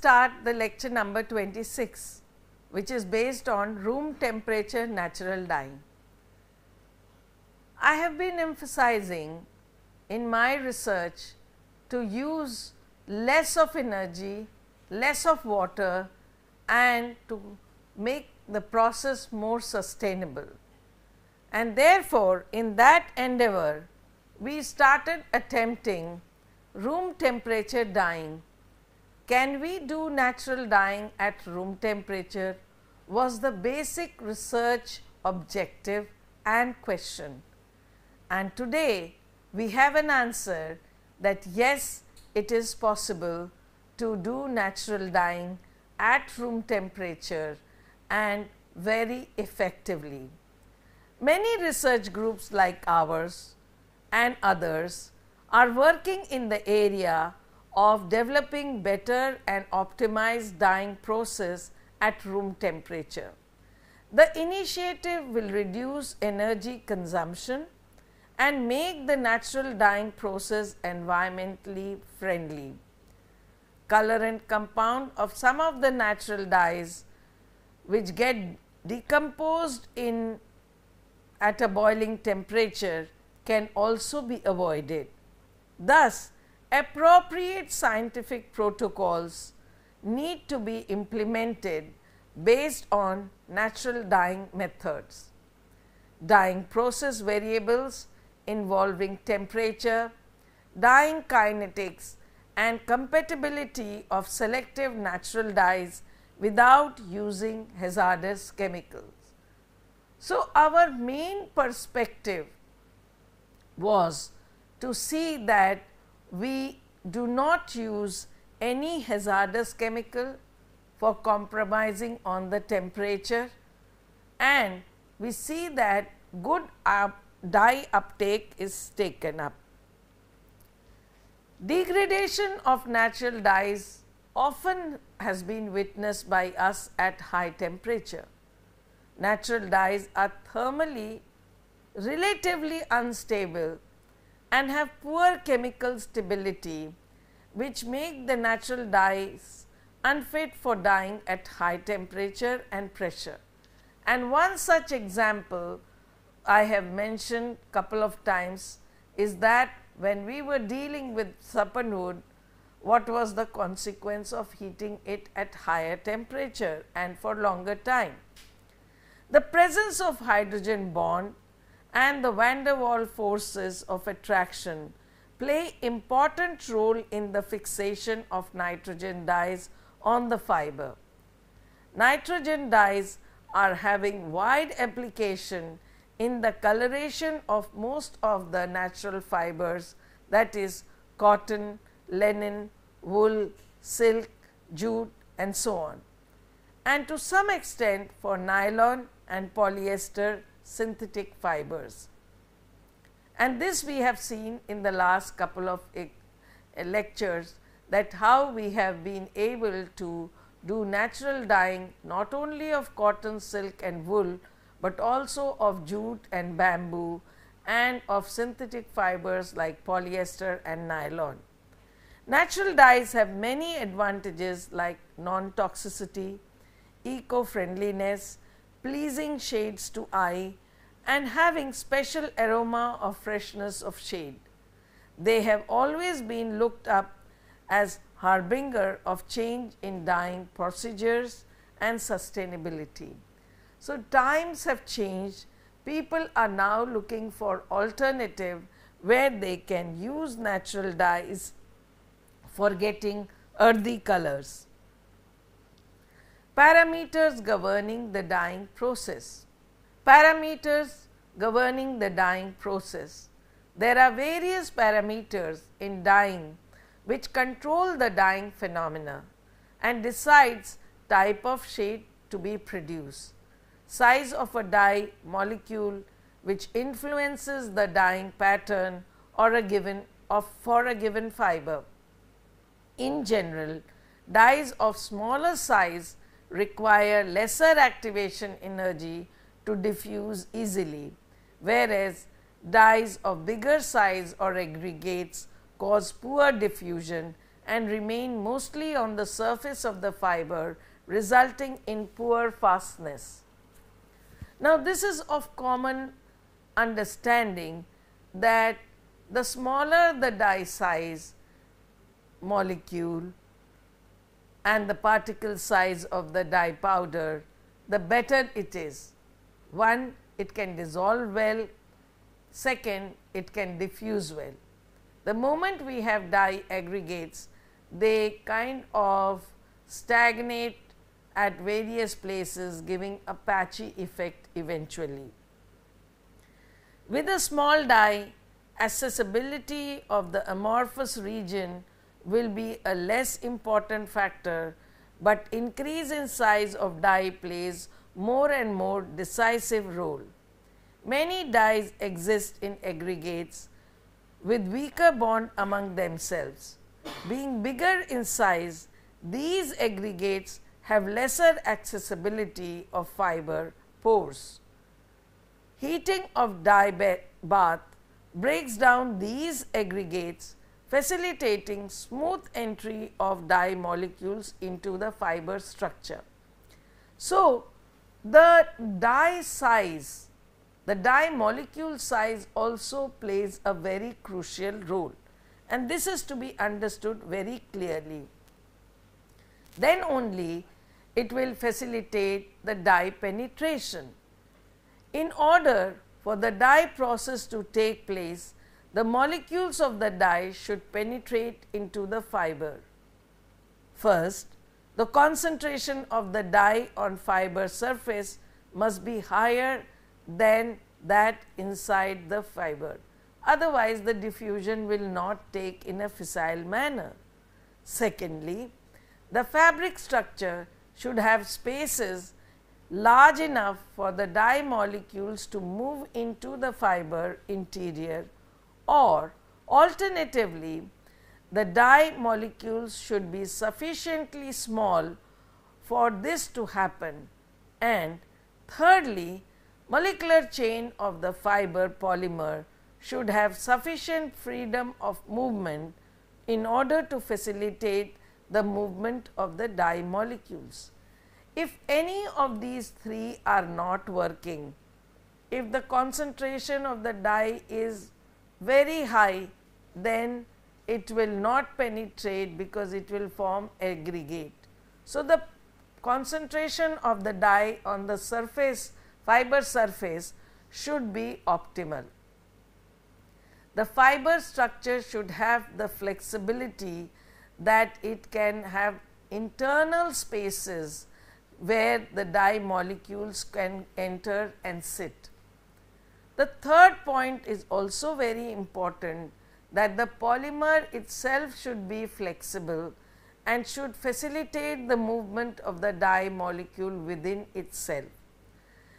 start the lecture number 26 which is based on room temperature natural dyeing. I have been emphasizing in my research to use less of energy, less of water and to make the process more sustainable. And therefore, in that endeavor, we started attempting room temperature dyeing can we do natural dyeing at room temperature was the basic research objective and question. And today we have an answer that yes, it is possible to do natural dyeing at room temperature and very effectively. Many research groups like ours and others are working in the area of developing better and optimized dyeing process at room temperature. The initiative will reduce energy consumption and make the natural dyeing process environmentally friendly. Color and compound of some of the natural dyes which get decomposed in at a boiling temperature can also be avoided. Thus, appropriate scientific protocols need to be implemented based on natural dyeing methods. Dyeing process variables involving temperature, dyeing kinetics and compatibility of selective natural dyes without using hazardous chemicals. So, our main perspective was to see that we do not use any hazardous chemical for compromising on the temperature and we see that good up dye uptake is taken up. Degradation of natural dyes often has been witnessed by us at high temperature. Natural dyes are thermally relatively unstable and have poor chemical stability which make the natural dyes unfit for dyeing at high temperature and pressure. And one such example I have mentioned couple of times is that when we were dealing with sapanwood, what was the consequence of heating it at higher temperature and for longer time? The presence of hydrogen bond and the van der Waal forces of attraction play important role in the fixation of nitrogen dyes on the fiber. Nitrogen dyes are having wide application in the coloration of most of the natural fibers that is cotton, linen, wool, silk, jute and so on. And to some extent for nylon and polyester synthetic fibers. And this we have seen in the last couple of eh, eh, lectures that how we have been able to do natural dyeing not only of cotton, silk and wool, but also of jute and bamboo and of synthetic fibers like polyester and nylon. Natural dyes have many advantages like non-toxicity, eco-friendliness pleasing shades to eye and having special aroma of freshness of shade. They have always been looked up as harbinger of change in dyeing procedures and sustainability. So, times have changed, people are now looking for alternative where they can use natural dyes for getting earthy colors. Parameters governing the dyeing process. Parameters governing the dyeing process. There are various parameters in dyeing which control the dyeing phenomena and decides type of shade to be produced. Size of a dye molecule which influences the dyeing pattern or a given of for a given fiber. In general, dyes of smaller size require lesser activation energy to diffuse easily, whereas dyes of bigger size or aggregates cause poor diffusion and remain mostly on the surface of the fiber resulting in poor fastness. Now, this is of common understanding that the smaller the dye size molecule, and the particle size of the dye powder, the better it is. One, it can dissolve well. Second, it can diffuse well. The moment we have dye aggregates, they kind of stagnate at various places giving a patchy effect eventually. With a small dye, accessibility of the amorphous region will be a less important factor, but increase in size of die plays more and more decisive role. Many dyes exist in aggregates with weaker bond among themselves. Being bigger in size, these aggregates have lesser accessibility of fiber pores. Heating of dye bath breaks down these aggregates facilitating smooth entry of dye molecules into the fiber structure. So, the dye size, the dye molecule size also plays a very crucial role and this is to be understood very clearly. Then only it will facilitate the dye penetration. In order for the dye process to take place, the molecules of the dye should penetrate into the fiber. First, the concentration of the dye on fiber surface must be higher than that inside the fiber. Otherwise, the diffusion will not take in a fissile manner. Secondly, the fabric structure should have spaces large enough for the dye molecules to move into the fiber interior or alternatively the dye molecules should be sufficiently small for this to happen and thirdly molecular chain of the fiber polymer should have sufficient freedom of movement in order to facilitate the movement of the dye molecules. If any of these three are not working, if the concentration of the dye is very high then it will not penetrate because it will form aggregate. So, the concentration of the dye on the surface fiber surface should be optimal. The fiber structure should have the flexibility that it can have internal spaces where the dye molecules can enter and sit. The third point is also very important that the polymer itself should be flexible and should facilitate the movement of the dye molecule within itself.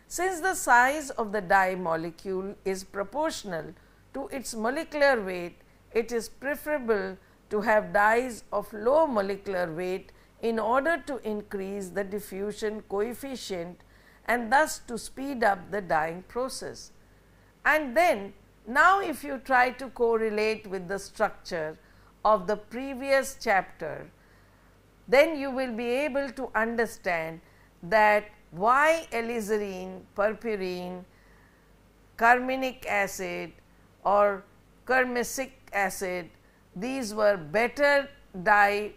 Since the size of the dye molecule is proportional to its molecular weight, it is preferable to have dyes of low molecular weight in order to increase the diffusion coefficient and thus to speed up the dyeing process. And then now if you try to correlate with the structure of the previous chapter, then you will be able to understand that why alizarin, purpurine, carminic acid or kermesic acid, these were better dye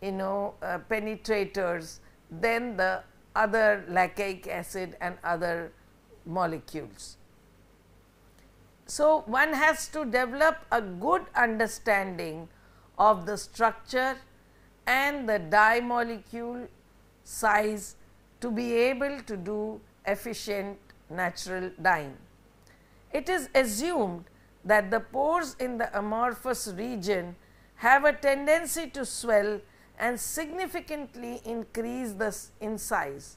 you know uh, penetrators than the other lactic acid and other molecules. So, one has to develop a good understanding of the structure and the dye molecule size to be able to do efficient natural dyeing. It is assumed that the pores in the amorphous region have a tendency to swell and significantly increase the in size.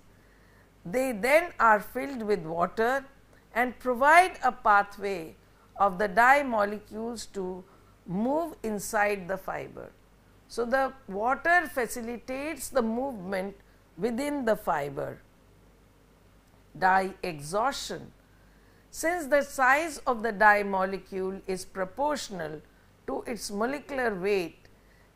They then are filled with water and provide a pathway of the dye molecules to move inside the fiber. So, the water facilitates the movement within the fiber. Dye exhaustion. Since the size of the dye molecule is proportional to its molecular weight,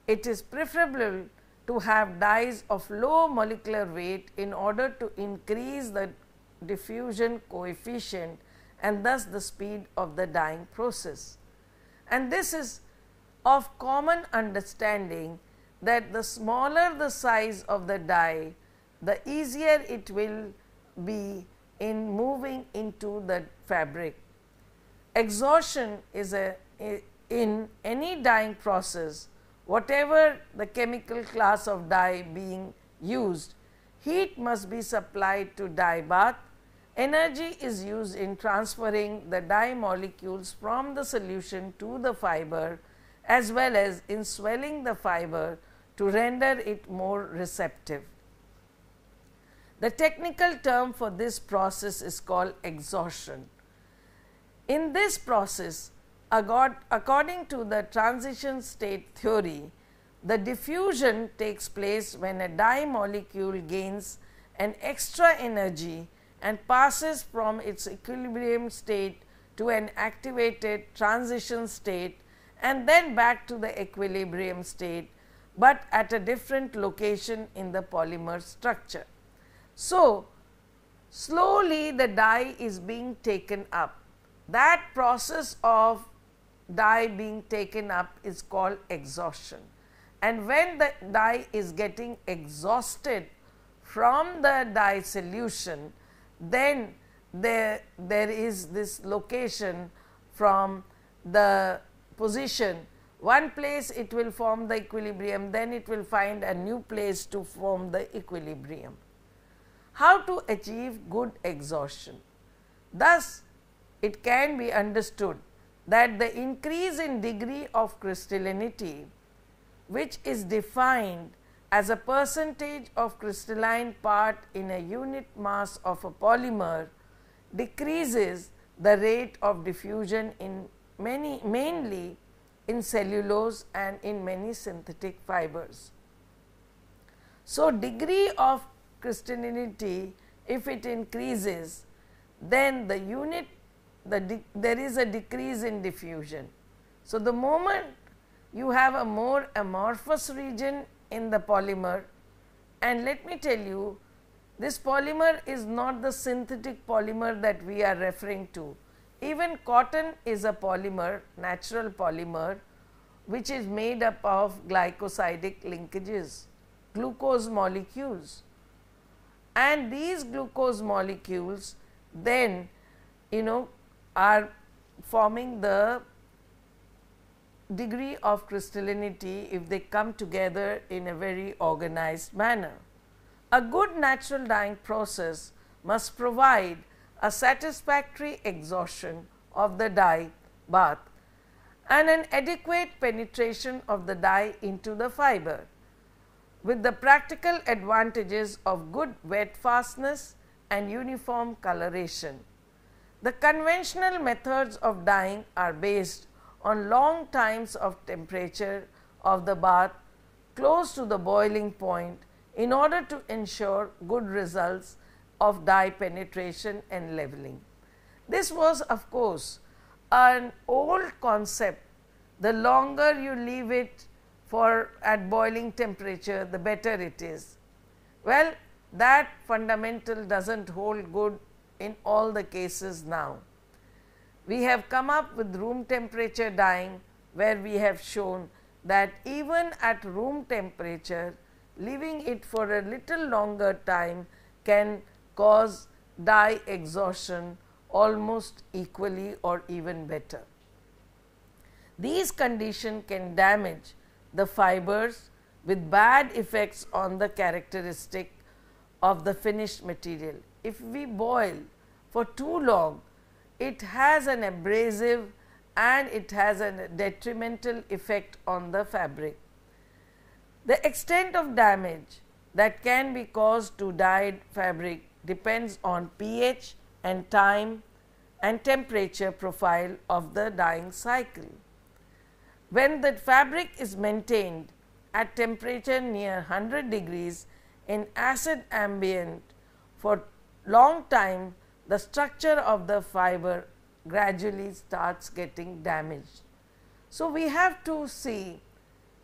it is preferable to have dyes of low molecular weight in order to increase the diffusion coefficient and thus the speed of the dyeing process. And this is of common understanding that the smaller the size of the dye, the easier it will be in moving into the fabric. Exhaustion is a, in any dyeing process, whatever the chemical class of dye being used, heat must be supplied to dye bath Energy is used in transferring the dye molecules from the solution to the fiber as well as in swelling the fiber to render it more receptive. The technical term for this process is called exhaustion. In this process, according to the transition state theory, the diffusion takes place when a dye molecule gains an extra energy and passes from its equilibrium state to an activated transition state and then back to the equilibrium state, but at a different location in the polymer structure. So, slowly the dye is being taken up. That process of dye being taken up is called exhaustion. And when the dye is getting exhausted from the dye solution, then there, there is this location from the position one place it will form the equilibrium then it will find a new place to form the equilibrium. How to achieve good exhaustion? Thus it can be understood that the increase in degree of crystallinity which is defined as a percentage of crystalline part in a unit mass of a polymer decreases the rate of diffusion in many mainly in cellulose and in many synthetic fibers. So, degree of crystallinity if it increases then the unit the there is a decrease in diffusion. So, the moment you have a more amorphous region in the polymer and let me tell you this polymer is not the synthetic polymer that we are referring to. Even cotton is a polymer, natural polymer, which is made up of glycosidic linkages, glucose molecules. And these glucose molecules then, you know, are forming the degree of crystallinity if they come together in a very organized manner. A good natural dyeing process must provide a satisfactory exhaustion of the dye bath and an adequate penetration of the dye into the fiber with the practical advantages of good wet fastness and uniform coloration. The conventional methods of dyeing are based on long times of temperature of the bath close to the boiling point in order to ensure good results of dye penetration and leveling. This was of course an old concept, the longer you leave it for at boiling temperature the better it is. Well that fundamental does not hold good in all the cases now we have come up with room temperature dyeing where we have shown that even at room temperature leaving it for a little longer time can cause dye exhaustion almost equally or even better. These condition can damage the fibers with bad effects on the characteristic of the finished material. If we boil for too long it has an abrasive and it has a detrimental effect on the fabric. The extent of damage that can be caused to dyed fabric depends on pH and time and temperature profile of the dyeing cycle. When the fabric is maintained at temperature near 100 degrees in acid ambient for long time the structure of the fiber gradually starts getting damaged. So, we have to see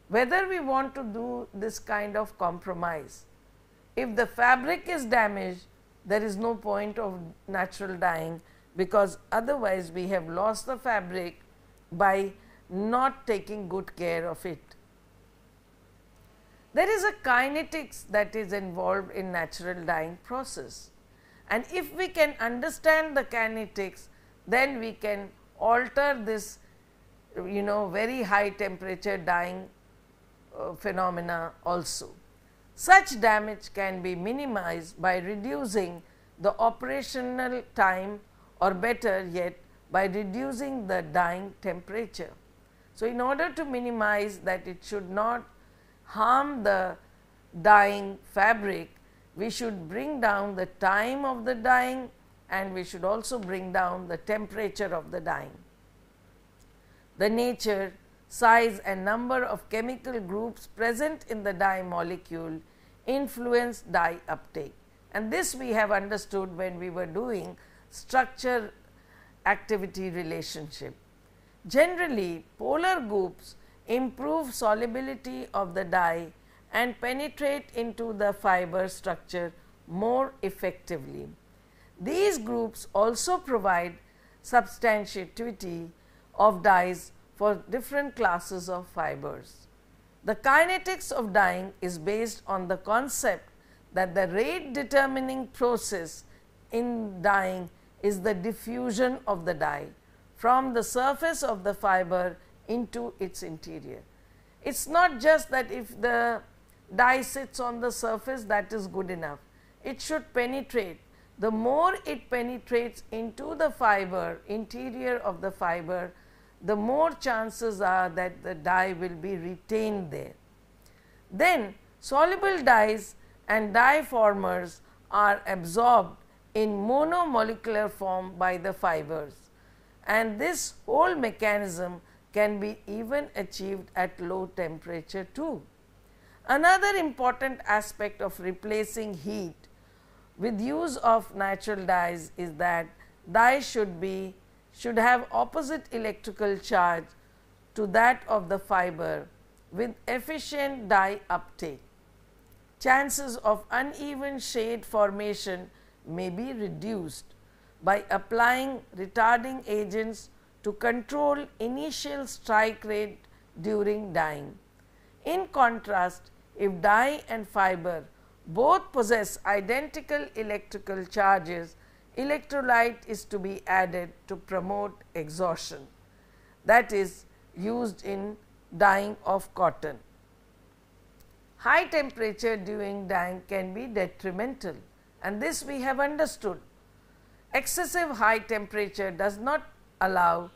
whether we want to do this kind of compromise. If the fabric is damaged, there is no point of natural dyeing because otherwise we have lost the fabric by not taking good care of it. There is a kinetics that is involved in natural dyeing process. And if we can understand the kinetics, then we can alter this you know very high temperature dyeing uh, phenomena also. Such damage can be minimized by reducing the operational time or better yet by reducing the dyeing temperature. So, in order to minimize that it should not harm the dyeing fabric, we should bring down the time of the dyeing and we should also bring down the temperature of the dyeing. The nature, size and number of chemical groups present in the dye molecule influence dye uptake and this we have understood when we were doing structure activity relationship. Generally, polar groups improve solubility of the dye and penetrate into the fiber structure more effectively. These groups also provide substantivity of dyes for different classes of fibers. The kinetics of dyeing is based on the concept that the rate determining process in dyeing is the diffusion of the dye from the surface of the fiber into its interior. It is not just that if the dye sits on the surface that is good enough. It should penetrate. The more it penetrates into the fiber, interior of the fiber, the more chances are that the dye will be retained there. Then soluble dyes and dye formers are absorbed in monomolecular form by the fibers and this whole mechanism can be even achieved at low temperature too. Another important aspect of replacing heat with use of natural dyes is that dye should be should have opposite electrical charge to that of the fiber with efficient dye uptake. Chances of uneven shade formation may be reduced by applying retarding agents to control initial strike rate during dyeing. In contrast, if dye and fiber both possess identical electrical charges, electrolyte is to be added to promote exhaustion that is used in dyeing of cotton. High temperature during dyeing can be detrimental and this we have understood. Excessive high temperature does not allow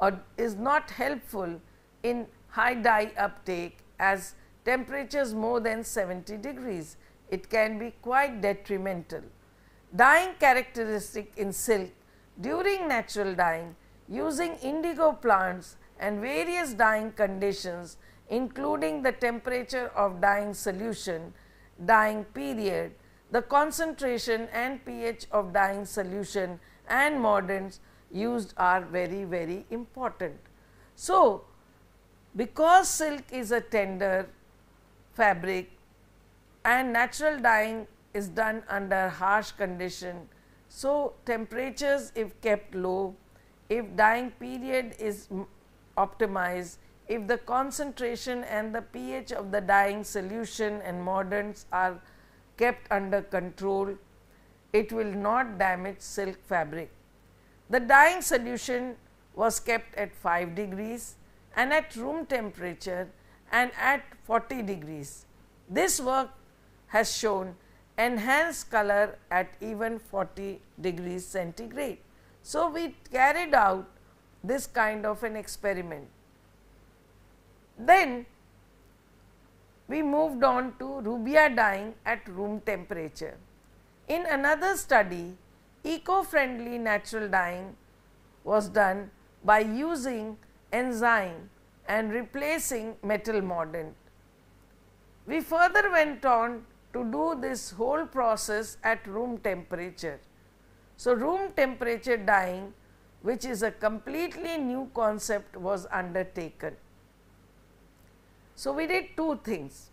or is not helpful in high dye uptake as temperatures more than 70 degrees. It can be quite detrimental. Dyeing characteristic in silk during natural dyeing using indigo plants and various dyeing conditions including the temperature of dyeing solution, dyeing period, the concentration and pH of dyeing solution and mordants used are very very important. So, because silk is a tender fabric and natural dyeing is done under harsh condition. So, temperatures if kept low, if dyeing period is optimized, if the concentration and the pH of the dyeing solution and moderns are kept under control, it will not damage silk fabric. The dyeing solution was kept at 5 degrees and at room temperature and at 40 degrees. This work has shown enhanced color at even 40 degrees centigrade. So, we carried out this kind of an experiment. Then we moved on to rubia dyeing at room temperature. In another study, eco-friendly natural dyeing was done by using enzyme and replacing metal mordant. We further went on to do this whole process at room temperature. So, room temperature dyeing which is a completely new concept was undertaken. So, we did two things.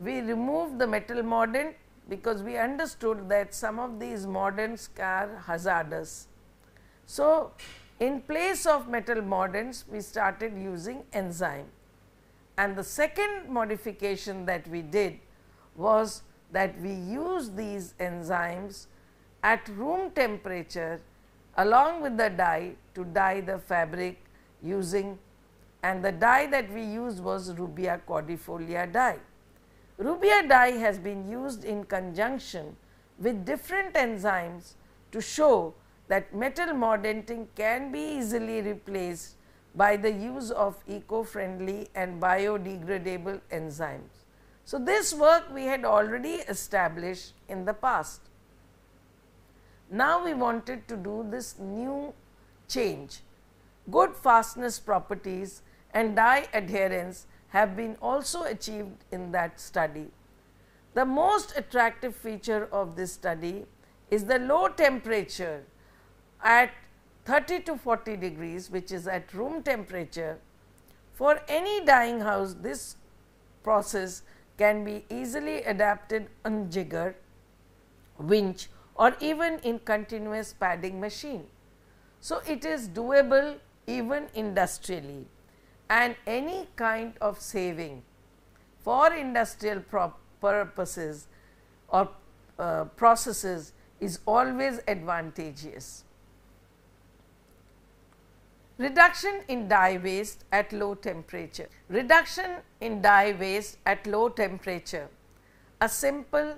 We removed the metal mordant because we understood that some of these mordants are hazardous. So, in place of metal mordants, we started using enzyme. And the second modification that we did was that we used these enzymes at room temperature along with the dye to dye the fabric using and the dye that we used was rubia cordifolia dye. Rubia dye has been used in conjunction with different enzymes to show that metal mordanting can be easily replaced by the use of eco-friendly and biodegradable enzymes. So, this work we had already established in the past. Now, we wanted to do this new change. Good fastness properties and dye adherence have been also achieved in that study. The most attractive feature of this study is the low temperature at 30 to 40 degrees which is at room temperature. For any dyeing house this process can be easily adapted on jigger, winch or even in continuous padding machine. So, it is doable even industrially and any kind of saving for industrial purposes or uh, processes is always advantageous. Reduction in dye waste at low temperature. Reduction in dye waste at low temperature. A simple,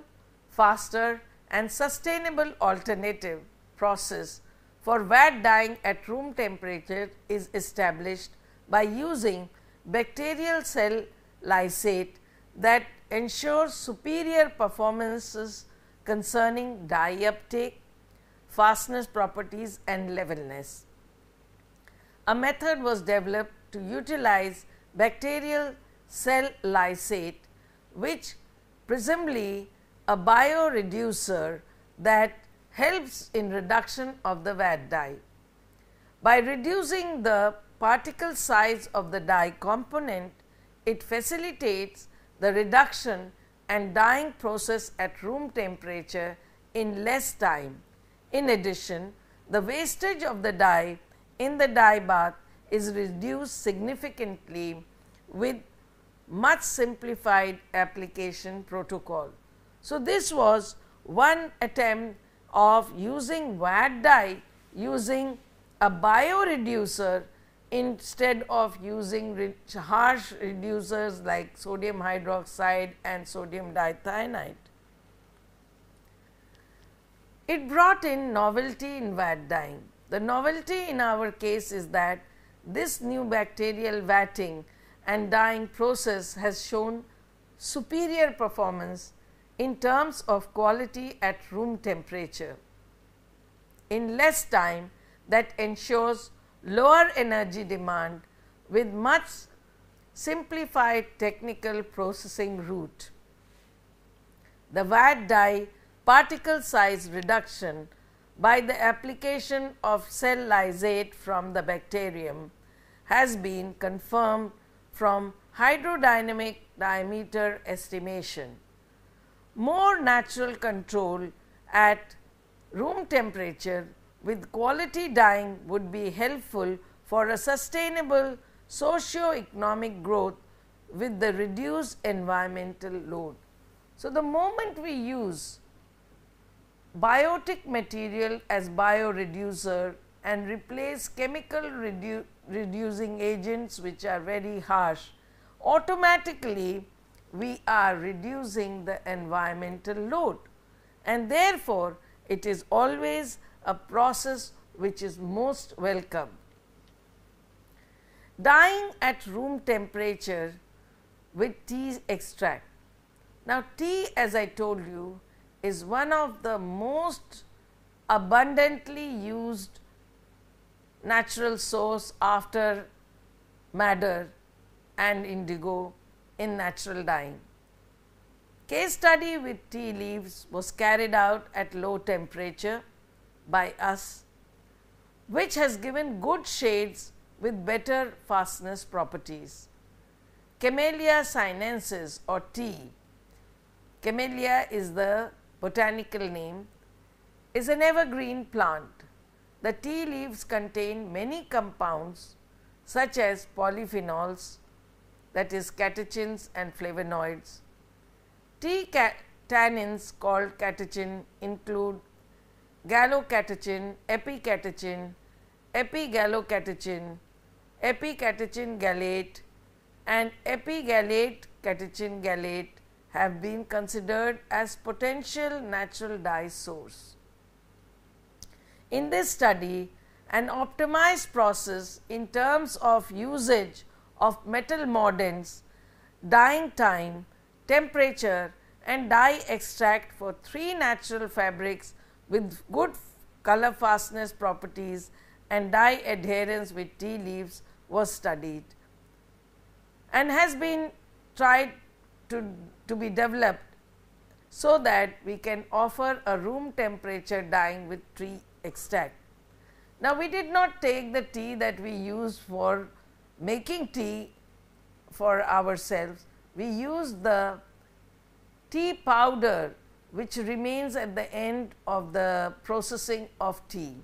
faster and sustainable alternative process for vat dyeing at room temperature is established by using bacterial cell lysate that ensures superior performances concerning dye uptake, fastness properties and levelness a method was developed to utilize bacterial cell lysate which presumably a bioreducer that helps in reduction of the VAT dye. By reducing the particle size of the dye component, it facilitates the reduction and dyeing process at room temperature in less time. In addition, the wastage of the dye in the dye bath is reduced significantly with much simplified application protocol. So, this was one attempt of using VAT dye using a bioreducer instead of using harsh reducers like sodium hydroxide and sodium dithionite. It brought in novelty in VAT dyeing the novelty in our case is that this new bacterial vatting and dyeing process has shown superior performance in terms of quality at room temperature in less time that ensures lower energy demand with much simplified technical processing route. The VAT dye particle size reduction by the application of cell lysate from the bacterium has been confirmed from hydrodynamic diameter estimation. More natural control at room temperature with quality dyeing would be helpful for a sustainable socio-economic growth with the reduced environmental load. So, the moment we use biotic material as bioreducer and replace chemical redu reducing agents which are very harsh, automatically we are reducing the environmental load and therefore, it is always a process which is most welcome. Dyeing at room temperature with tea extract. Now, tea as I told you is one of the most abundantly used natural source after madder and indigo in natural dyeing. Case study with tea leaves was carried out at low temperature by us which has given good shades with better fastness properties. Camellia sinensis or tea. Camellia is the botanical name, is an evergreen plant. The tea leaves contain many compounds such as polyphenols that is catechins and flavonoids. Tea tannins called catechin include gallocatechin, epicatechin, epigallocatechin, epicatechin gallate and epigallate catechin gallate have been considered as potential natural dye source. In this study, an optimized process in terms of usage of metal mordants, dyeing time, temperature and dye extract for three natural fabrics with good color fastness properties and dye adherence with tea leaves was studied and has been tried to to be developed so that we can offer a room temperature dyeing with tea extract. Now, we did not take the tea that we use for making tea for ourselves, we used the tea powder which remains at the end of the processing of tea.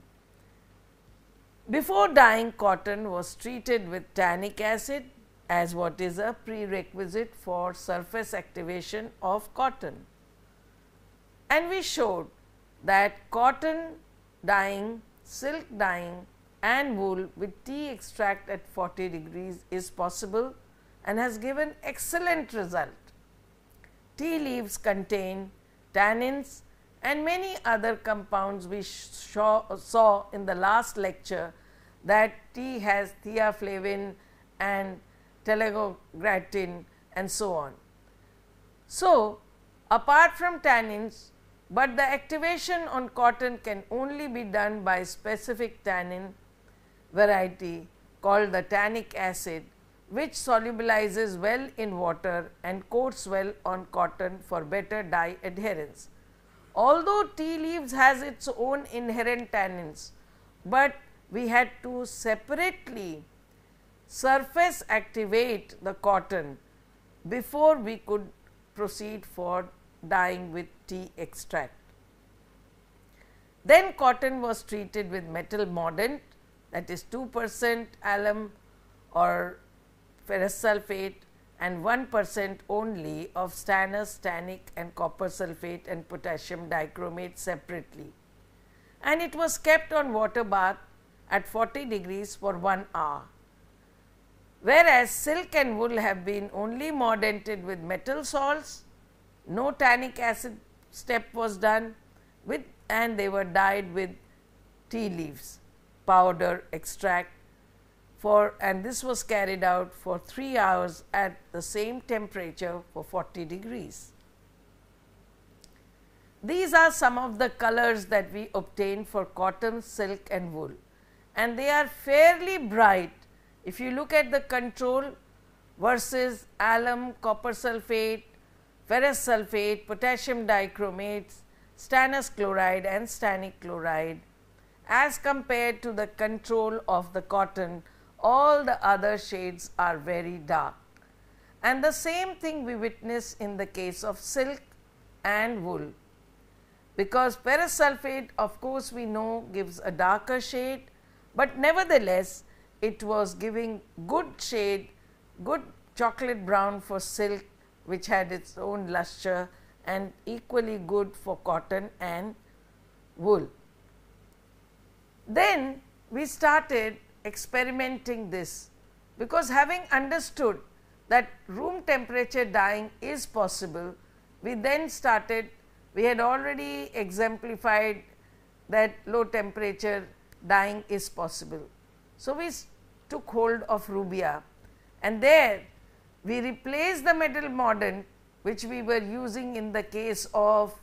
Before dyeing cotton was treated with tannic acid as what is a prerequisite for surface activation of cotton. And we showed that cotton dyeing, silk dyeing and wool with tea extract at 40 degrees is possible and has given excellent result. Tea leaves contain tannins and many other compounds we saw in the last lecture that tea has theaflavin and telegratin and so on. So, apart from tannins, but the activation on cotton can only be done by specific tannin variety called the tannic acid which solubilizes well in water and coats well on cotton for better dye adherence. Although tea leaves has its own inherent tannins, but we had to separately surface activate the cotton before we could proceed for dyeing with tea extract. Then cotton was treated with metal mordant that is 2 percent alum or ferrous sulphate and 1 percent only of stannous, tannic and copper sulphate and potassium dichromate separately. And it was kept on water bath at 40 degrees for 1 hour whereas silk and wool have been only mordanted with metal salts, no tannic acid step was done with and they were dyed with tea leaves, powder, extract for and this was carried out for 3 hours at the same temperature for 40 degrees. These are some of the colors that we obtain for cotton, silk and wool and they are fairly bright if you look at the control versus alum, copper sulfate, ferrous sulfate, potassium dichromates, stannous chloride and stannic chloride as compared to the control of the cotton, all the other shades are very dark. And the same thing we witness in the case of silk and wool. Because ferrous sulfate of course we know gives a darker shade, but nevertheless it was giving good shade, good chocolate brown for silk which had its own luster and equally good for cotton and wool. Then we started experimenting this because having understood that room temperature dyeing is possible, we then started, we had already exemplified that low temperature dyeing is possible. So, we took hold of Rubia and there we replaced the metal mordant which we were using in the case of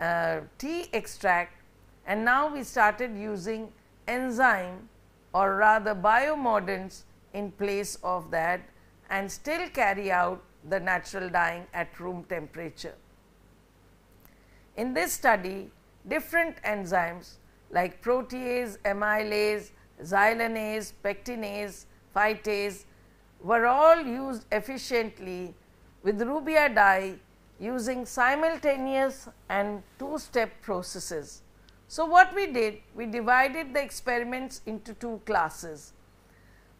uh, tea extract and now we started using enzyme or rather biomordants in place of that and still carry out the natural dyeing at room temperature. In this study different enzymes like protease, amylase, xylanase, pectinase, phytase were all used efficiently with rubia dye using simultaneous and two step processes. So, what we did? We divided the experiments into two classes.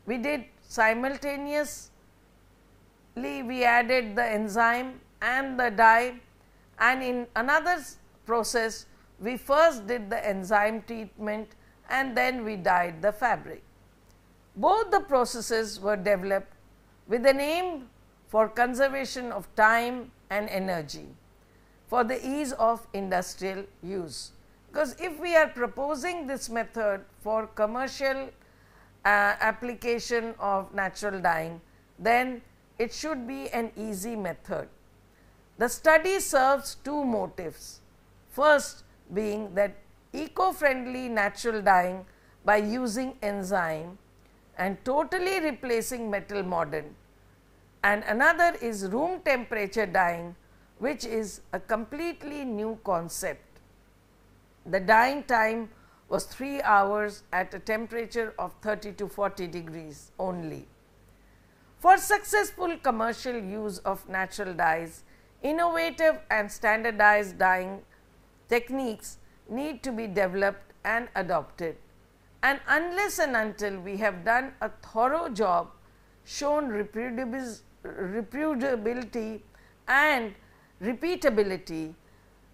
We did simultaneously we added the enzyme and the dye and in another process we first did the enzyme treatment and then we dyed the fabric. Both the processes were developed with an aim for conservation of time and energy for the ease of industrial use. Because if we are proposing this method for commercial uh, application of natural dyeing, then it should be an easy method. The study serves two motives. First being that eco-friendly natural dyeing by using enzyme and totally replacing metal modern and another is room temperature dyeing which is a completely new concept. The dyeing time was 3 hours at a temperature of 30 to 40 degrees only. For successful commercial use of natural dyes, innovative and standardized dyeing techniques need to be developed and adopted. And unless and until we have done a thorough job, shown reproducibility and repeatability,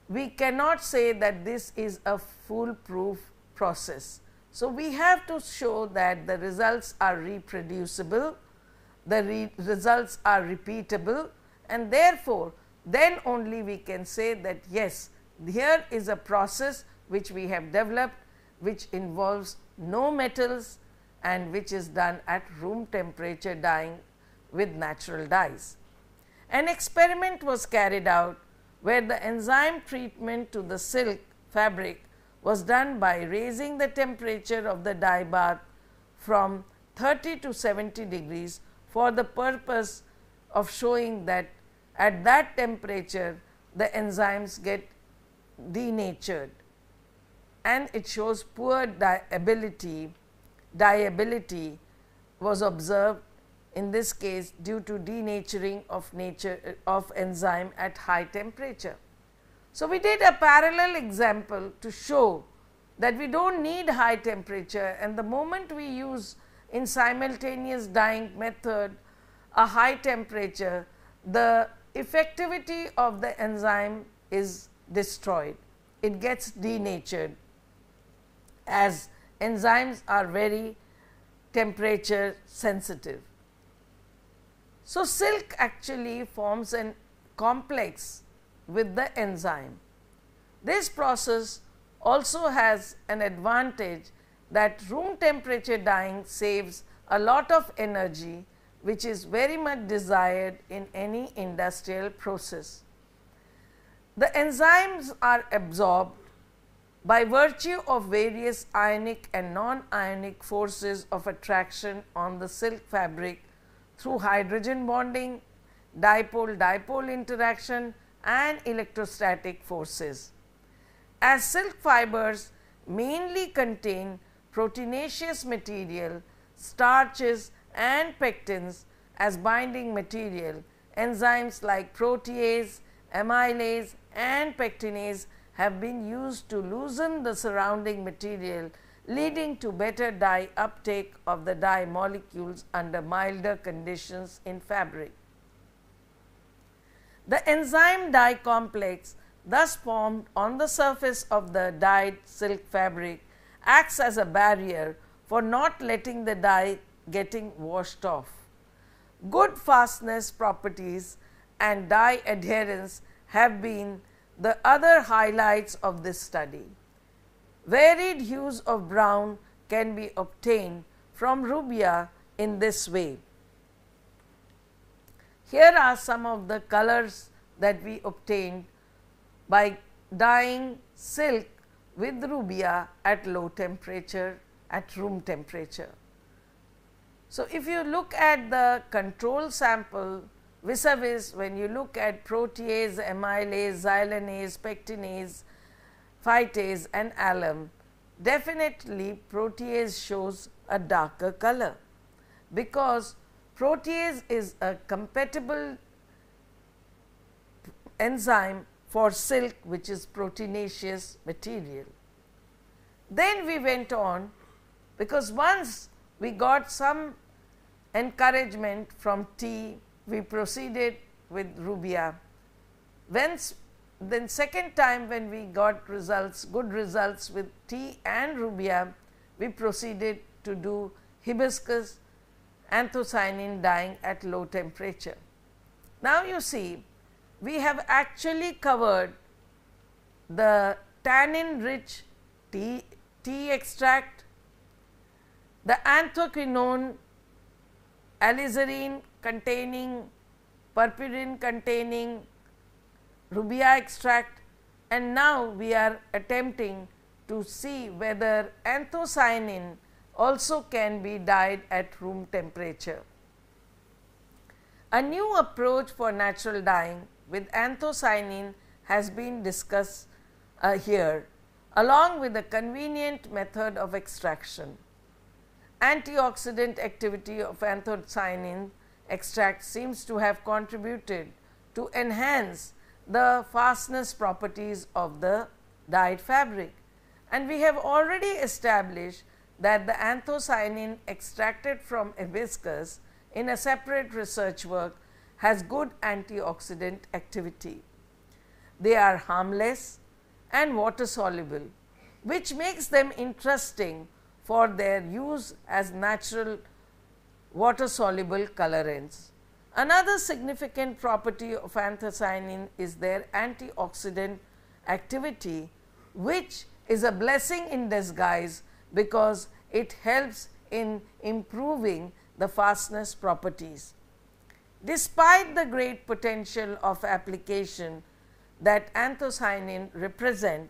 we cannot say that this is a foolproof process. So, we have to show that the results are reproducible, the re results are repeatable and therefore, then only we can say that yes, here is a process which we have developed which involves no metals and which is done at room temperature dyeing with natural dyes. An experiment was carried out where the enzyme treatment to the silk fabric was done by raising the temperature of the dye bath from 30 to 70 degrees for the purpose of showing that at that temperature the enzymes get denatured and it shows poor diability, diability was observed in this case due to denaturing of nature of enzyme at high temperature. So, we did a parallel example to show that we do not need high temperature and the moment we use in simultaneous dyeing method a high temperature, the effectivity of the enzyme is destroyed, it gets hmm. denatured as enzymes are very temperature sensitive. So, silk actually forms a complex with the enzyme. This process also has an advantage that room temperature dyeing saves a lot of energy which is very much desired in any industrial process. The enzymes are absorbed by virtue of various ionic and non-ionic forces of attraction on the silk fabric through hydrogen bonding, dipole-dipole interaction and electrostatic forces. As silk fibers mainly contain proteinaceous material, starches and pectins as binding material, enzymes like protease, amylase and pectinase have been used to loosen the surrounding material leading to better dye uptake of the dye molecules under milder conditions in fabric. The enzyme dye complex thus formed on the surface of the dyed silk fabric acts as a barrier for not letting the dye getting washed off. Good fastness properties and dye adherence have been the other highlights of this study. Varied hues of brown can be obtained from rubia in this way. Here are some of the colors that we obtained by dyeing silk with rubia at low temperature, at room temperature. So, if you look at the control sample vis-a-vis when you look at protease, amylase, xylanase, pectinase, phytase and alum, definitely protease shows a darker color because protease is a compatible enzyme for silk which is proteinaceous material. Then we went on because once we got some encouragement from tea we proceeded with Rubia. then second time when we got results, good results with tea and Rubia, we proceeded to do hibiscus anthocyanin dyeing at low temperature. Now you see, we have actually covered the tannin rich tea, tea extract, the anthraquinone, alizarin containing purpurin, containing rubia extract and now we are attempting to see whether anthocyanin also can be dyed at room temperature. A new approach for natural dyeing with anthocyanin has been discussed uh, here along with a convenient method of extraction. Antioxidant activity of anthocyanin extract seems to have contributed to enhance the fastness properties of the dyed fabric. And we have already established that the anthocyanin extracted from hibiscus in a separate research work has good antioxidant activity. They are harmless and water soluble, which makes them interesting for their use as natural water soluble colorants. Another significant property of anthocyanin is their antioxidant activity which is a blessing in disguise because it helps in improving the fastness properties. Despite the great potential of application that anthocyanin represent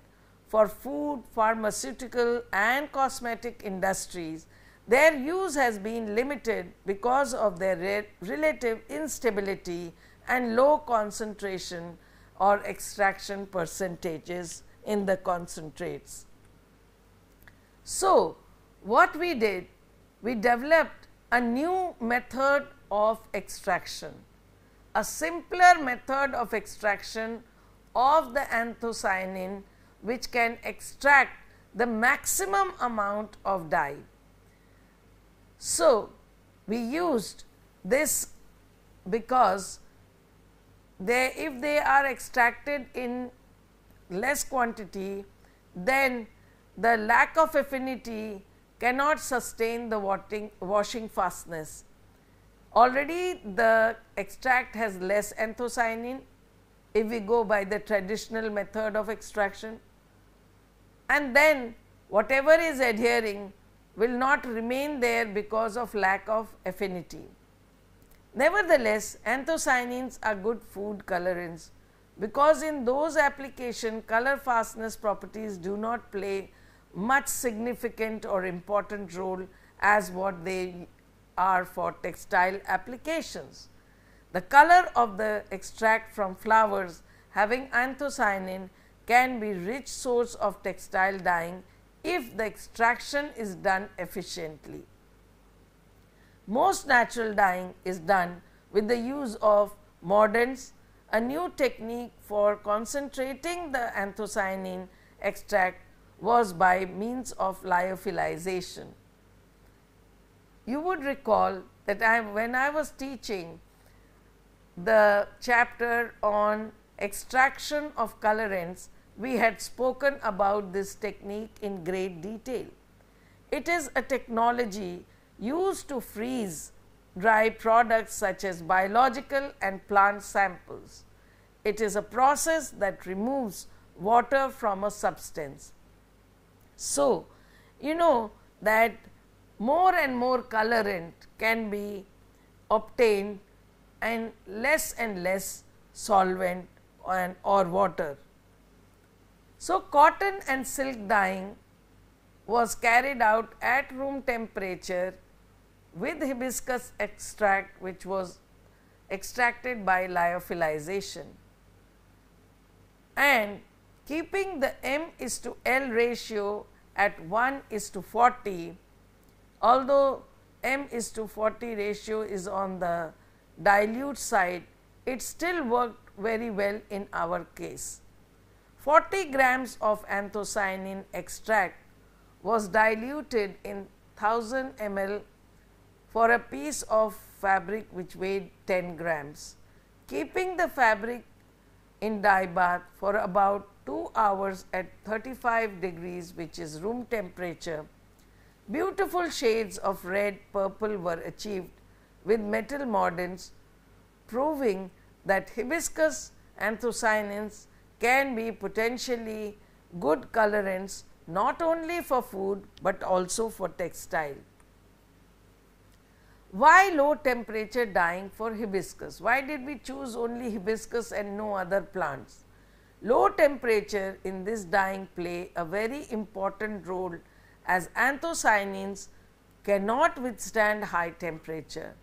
for food, pharmaceutical and cosmetic industries, their use has been limited because of their relative instability and low concentration or extraction percentages in the concentrates. So, what we did, we developed a new method of extraction, a simpler method of extraction of the anthocyanin which can extract the maximum amount of dye. So, we used this because they if they are extracted in less quantity then the lack of affinity cannot sustain the washing fastness. Already the extract has less anthocyanin if we go by the traditional method of extraction and then whatever is adhering will not remain there because of lack of affinity. Nevertheless, anthocyanins are good food colorants because in those application color fastness properties do not play much significant or important role as what they are for textile applications. The color of the extract from flowers having anthocyanin can be rich source of textile dyeing if the extraction is done efficiently. Most natural dyeing is done with the use of moderns, a new technique for concentrating the anthocyanin extract was by means of lyophilization. You would recall that I, when I was teaching the chapter on extraction of colorants, we had spoken about this technique in great detail. It is a technology used to freeze dry products such as biological and plant samples. It is a process that removes water from a substance. So, you know that more and more colorant can be obtained and less and less solvent and or water. So, cotton and silk dyeing was carried out at room temperature with hibiscus extract which was extracted by lyophilization and keeping the m is to l ratio at 1 is to 40 although m is to 40 ratio is on the dilute side it still worked very well in our case. 40 grams of anthocyanin extract was diluted in 1000 ml for a piece of fabric which weighed 10 grams, keeping the fabric in dye bath for about 2 hours at 35 degrees which is room temperature. Beautiful shades of red purple were achieved with metal mordants proving that hibiscus anthocyanins can be potentially good colorants not only for food, but also for textile. Why low temperature dyeing for hibiscus? Why did we choose only hibiscus and no other plants? Low temperature in this dyeing play a very important role as anthocyanins cannot withstand high temperature,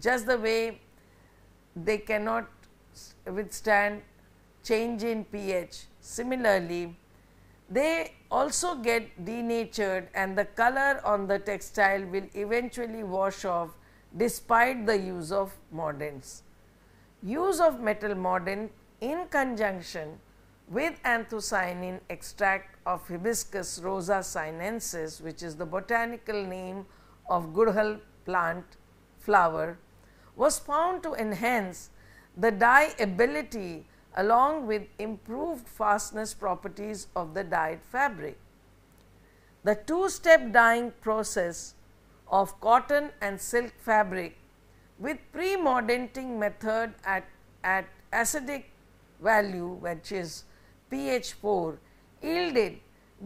just the way they cannot withstand change in pH. Similarly, they also get denatured and the color on the textile will eventually wash off despite the use of mordants. Use of metal mordant in conjunction with anthocyanin extract of hibiscus rosa sinensis which is the botanical name of gurhal plant flower was found to enhance the dye ability along with improved fastness properties of the dyed fabric. The two step dyeing process of cotton and silk fabric with pre-mordanting method at, at acidic value which is pH 4 yielded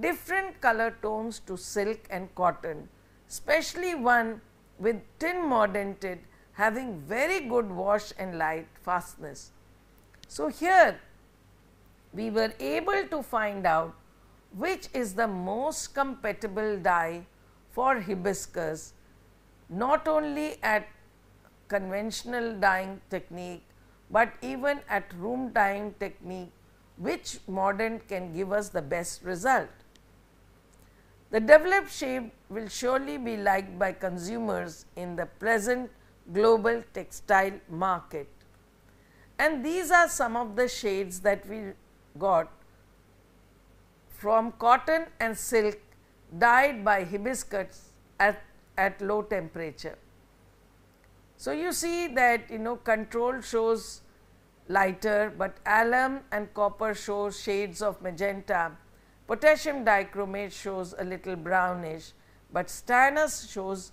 different color tones to silk and cotton, especially one with tin mordanted having very good wash and light fastness. So, here we were able to find out which is the most compatible dye for hibiscus not only at conventional dyeing technique, but even at room dyeing technique which modern can give us the best result. The developed shape will surely be liked by consumers in the present global textile market. And these are some of the shades that we got from cotton and silk dyed by hibiscus at, at low temperature. So, you see that you know control shows lighter, but alum and copper shows shades of magenta, potassium dichromate shows a little brownish, but stannous shows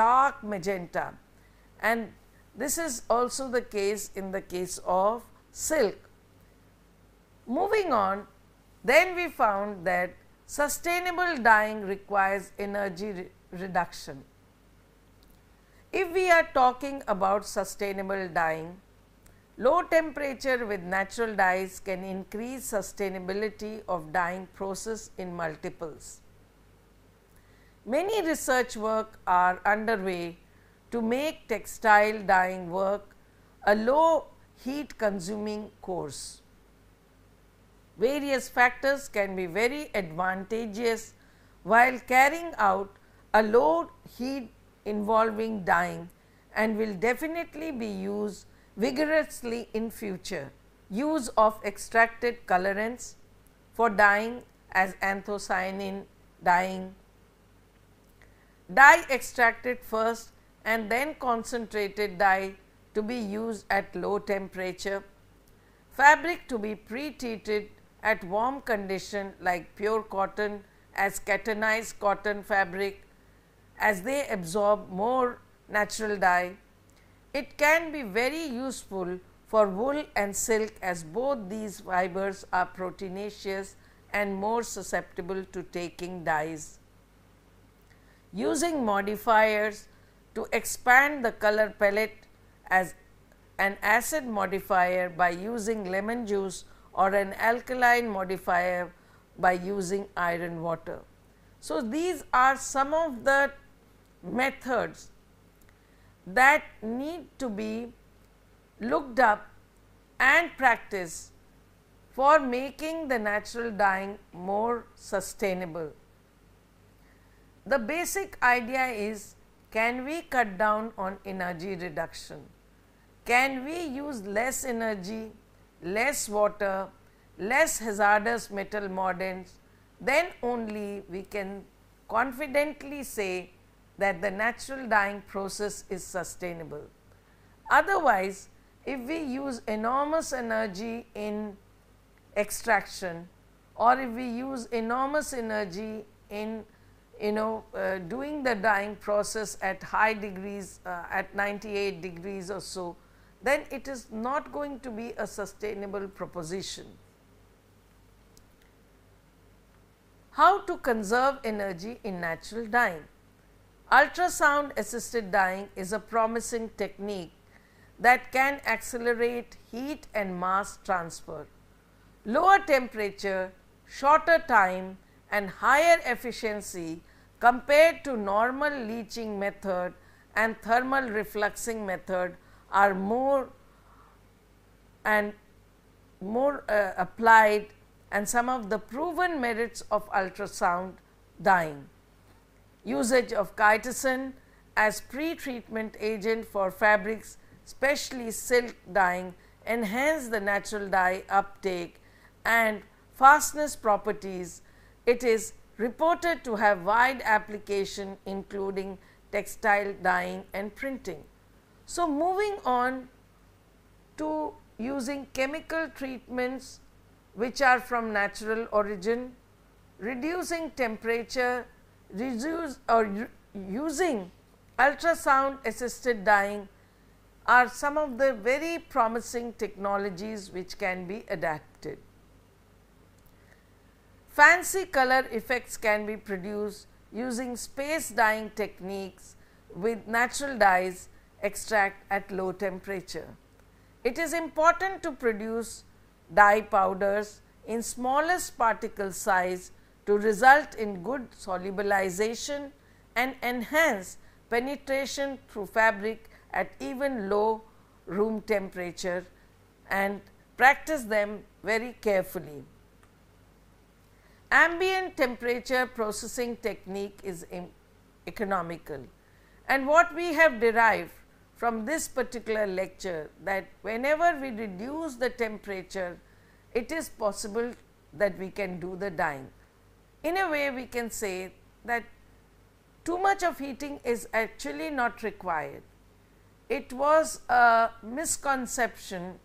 dark magenta and this is also the case in the case of silk. Moving on, then we found that sustainable dyeing requires energy re reduction. If we are talking about sustainable dyeing, low temperature with natural dyes can increase sustainability of dyeing process in multiples. Many research work are underway to make textile dyeing work a low heat consuming course. Various factors can be very advantageous while carrying out a low heat involving dyeing and will definitely be used vigorously in future. Use of extracted colorants for dyeing as anthocyanin dyeing. Dye extracted first and then concentrated dye to be used at low temperature, fabric to be pre-treated at warm condition like pure cotton as catenized cotton fabric as they absorb more natural dye. It can be very useful for wool and silk as both these fibers are proteinaceous and more susceptible to taking dyes. Using modifiers to expand the color palette as an acid modifier by using lemon juice or an alkaline modifier by using iron water. So, these are some of the methods that need to be looked up and practiced for making the natural dyeing more sustainable. The basic idea is can we cut down on energy reduction? Can we use less energy, less water, less hazardous metal mordants? Then only we can confidently say that the natural dyeing process is sustainable. Otherwise, if we use enormous energy in extraction or if we use enormous energy in you know uh, doing the dyeing process at high degrees uh, at 98 degrees or so, then it is not going to be a sustainable proposition. How to conserve energy in natural dyeing? Ultrasound assisted dyeing is a promising technique that can accelerate heat and mass transfer. Lower temperature, shorter time and higher efficiency compared to normal leaching method and thermal refluxing method are more and more uh, applied and some of the proven merits of ultrasound dyeing. Usage of chitosan as pre-treatment agent for fabrics, especially silk dyeing, enhance the natural dye uptake and fastness properties it is reported to have wide application including textile dyeing and printing. So, moving on to using chemical treatments which are from natural origin, reducing temperature, reduce or using ultrasound assisted dyeing are some of the very promising technologies which can be adapted. Fancy color effects can be produced using space dyeing techniques with natural dyes extract at low temperature. It is important to produce dye powders in smallest particle size to result in good solubilization and enhance penetration through fabric at even low room temperature and practice them very carefully ambient temperature processing technique is economical. And what we have derived from this particular lecture that whenever we reduce the temperature, it is possible that we can do the dyeing. In a way we can say that too much of heating is actually not required. It was a misconception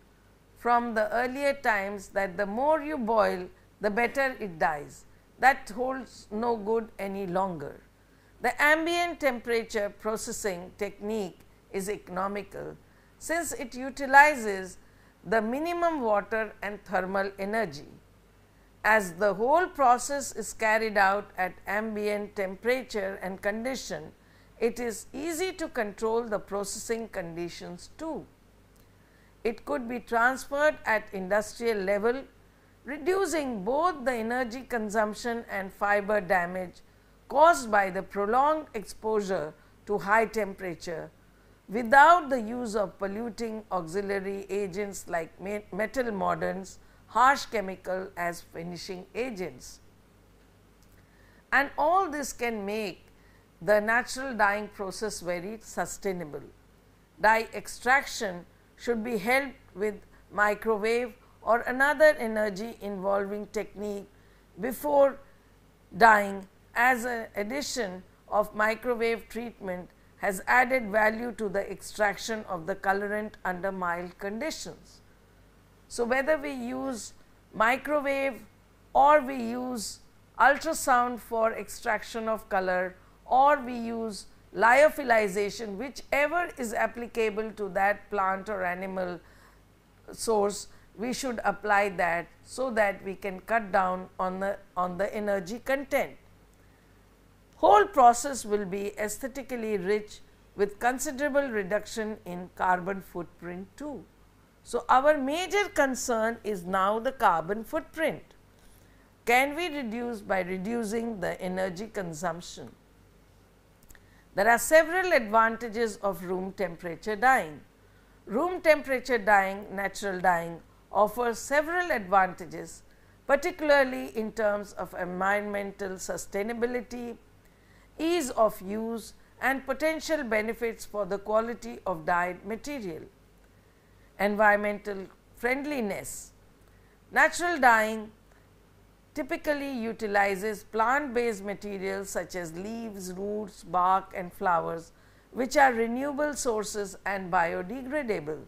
from the earlier times that the more you boil, the better it dies. That holds no good any longer. The ambient temperature processing technique is economical since it utilizes the minimum water and thermal energy. As the whole process is carried out at ambient temperature and condition, it is easy to control the processing conditions too. It could be transferred at industrial level reducing both the energy consumption and fiber damage caused by the prolonged exposure to high temperature without the use of polluting auxiliary agents like metal moderns, harsh chemical as finishing agents. And all this can make the natural dyeing process very sustainable. Dye extraction should be helped with microwave or another energy involving technique before dying as an addition of microwave treatment has added value to the extraction of the colorant under mild conditions. So, whether we use microwave or we use ultrasound for extraction of color or we use lyophilization whichever is applicable to that plant or animal source we should apply that so that we can cut down on the, on the energy content. Whole process will be aesthetically rich with considerable reduction in carbon footprint too. So, our major concern is now the carbon footprint. Can we reduce by reducing the energy consumption? There are several advantages of room temperature dyeing. Room temperature dyeing, natural dyeing offers several advantages particularly in terms of environmental sustainability, ease of use and potential benefits for the quality of dyed material, environmental friendliness. Natural dyeing typically utilizes plant based materials such as leaves, roots, bark and flowers which are renewable sources and biodegradable.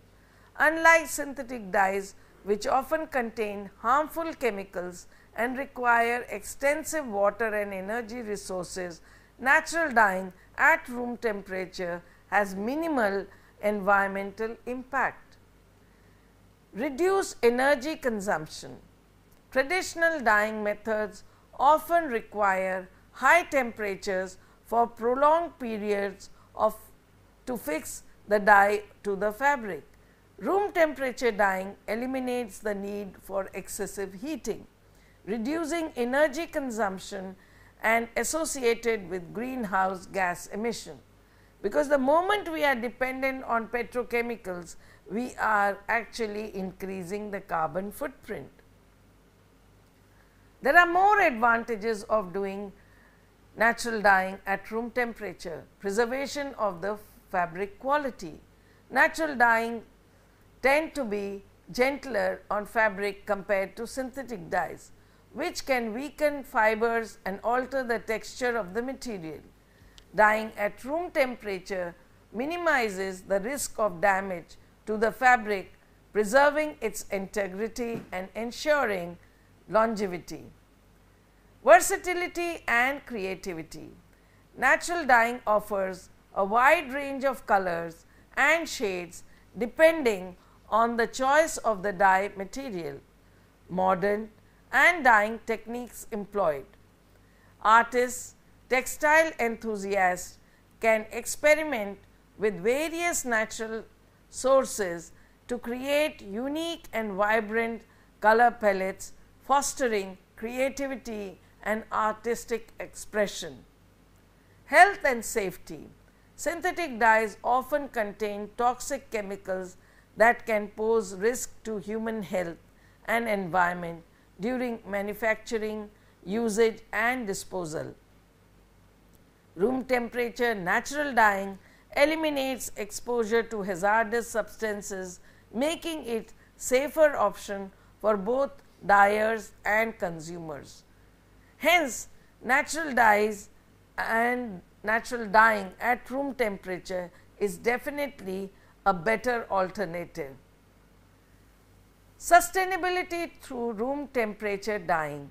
Unlike synthetic dyes which often contain harmful chemicals and require extensive water and energy resources, natural dyeing at room temperature has minimal environmental impact. Reduce energy consumption. Traditional dyeing methods often require high temperatures for prolonged periods of to fix the dye to the fabric. Room temperature dyeing eliminates the need for excessive heating, reducing energy consumption and associated with greenhouse gas emission. Because the moment we are dependent on petrochemicals, we are actually increasing the carbon footprint. There are more advantages of doing natural dyeing at room temperature, preservation of the fabric quality. Natural dyeing tend to be gentler on fabric compared to synthetic dyes, which can weaken fibers and alter the texture of the material. Dyeing at room temperature minimizes the risk of damage to the fabric, preserving its integrity and ensuring longevity. Versatility and creativity. Natural dyeing offers a wide range of colors and shades depending on the choice of the dye material, modern and dyeing techniques employed. Artists, textile enthusiasts can experiment with various natural sources to create unique and vibrant color palettes fostering creativity and artistic expression. Health and safety. Synthetic dyes often contain toxic chemicals that can pose risk to human health and environment during manufacturing, usage, and disposal. Room temperature natural dyeing eliminates exposure to hazardous substances, making it safer option for both dyers and consumers. Hence, natural dyes and natural dyeing at room temperature is definitely a better alternative. Sustainability through room temperature dyeing.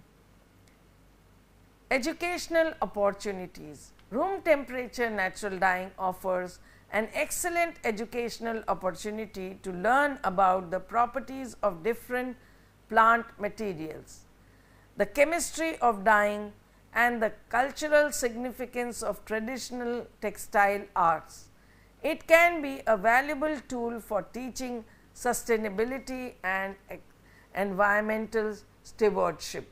Educational opportunities. Room temperature natural dyeing offers an excellent educational opportunity to learn about the properties of different plant materials, the chemistry of dyeing and the cultural significance of traditional textile arts. It can be a valuable tool for teaching sustainability and environmental stewardship.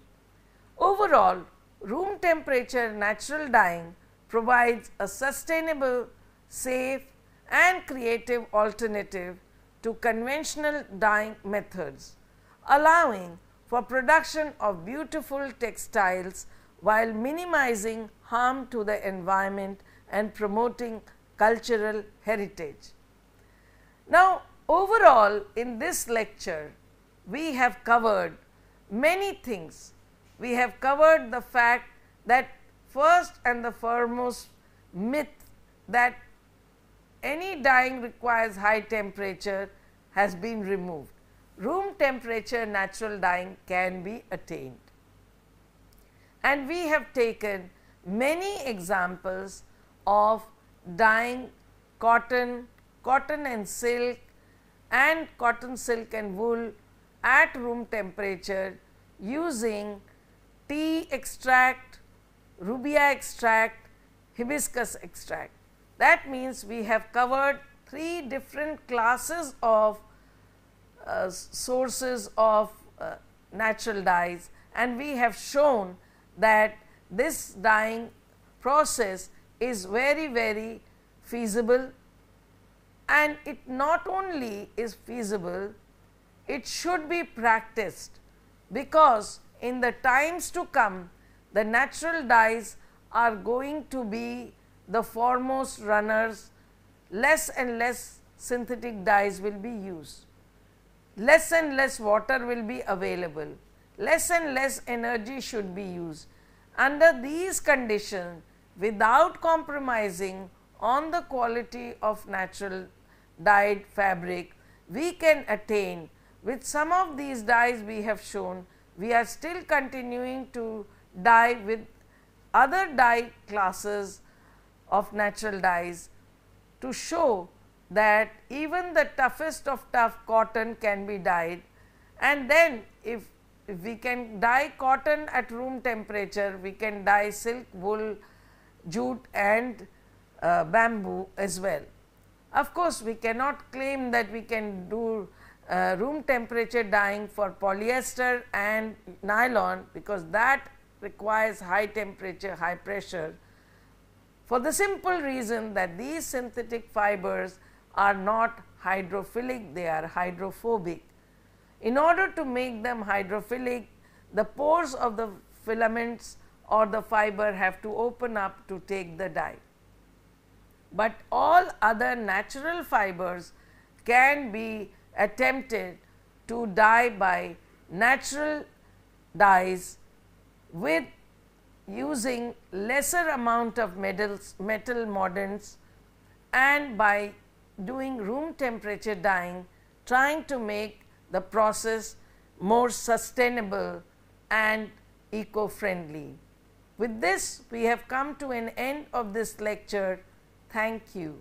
Overall, room temperature natural dyeing provides a sustainable, safe and creative alternative to conventional dyeing methods, allowing for production of beautiful textiles while minimizing harm to the environment and promoting cultural heritage. Now, overall in this lecture, we have covered many things. We have covered the fact that first and the foremost myth that any dyeing requires high temperature has been removed. Room temperature natural dyeing can be attained. And we have taken many examples of dyeing, cotton, cotton and silk and cotton, silk and wool at room temperature using tea extract, rubia extract, hibiscus extract. That means we have covered three different classes of uh, sources of uh, natural dyes and we have shown that this dyeing process is very, very feasible and it not only is feasible, it should be practiced because in the times to come, the natural dyes are going to be the foremost runners, less and less synthetic dyes will be used, less and less water will be available, less and less energy should be used. Under these conditions, without compromising on the quality of natural dyed fabric, we can attain with some of these dyes we have shown, we are still continuing to dye with other dye classes of natural dyes to show that even the toughest of tough cotton can be dyed and then if, if we can dye cotton at room temperature, we can dye silk, wool, jute and uh, bamboo as well. Of course, we cannot claim that we can do uh, room temperature dyeing for polyester and nylon because that requires high temperature, high pressure for the simple reason that these synthetic fibers are not hydrophilic, they are hydrophobic. In order to make them hydrophilic, the pores of the filaments or the fiber have to open up to take the dye. But all other natural fibers can be attempted to dye by natural dyes with using lesser amount of metals, metal mordants and by doing room temperature dyeing trying to make the process more sustainable and eco-friendly. With this, we have come to an end of this lecture. Thank you.